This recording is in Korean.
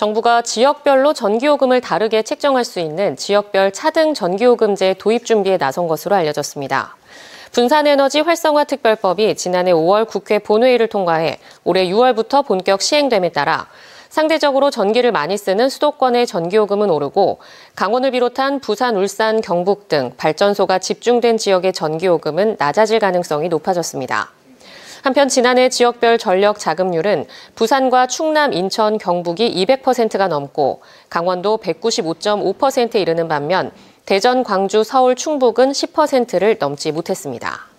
정부가 지역별로 전기요금을 다르게 책정할 수 있는 지역별 차등 전기요금제 도입 준비에 나선 것으로 알려졌습니다. 분산에너지 활성화 특별법이 지난해 5월 국회 본회의를 통과해 올해 6월부터 본격 시행됨에 따라 상대적으로 전기를 많이 쓰는 수도권의 전기요금은 오르고 강원을 비롯한 부산, 울산, 경북 등 발전소가 집중된 지역의 전기요금은 낮아질 가능성이 높아졌습니다. 한편 지난해 지역별 전력 자금률은 부산과 충남, 인천, 경북이 200%가 넘고 강원도 195.5%에 이르는 반면 대전, 광주, 서울, 충북은 10%를 넘지 못했습니다.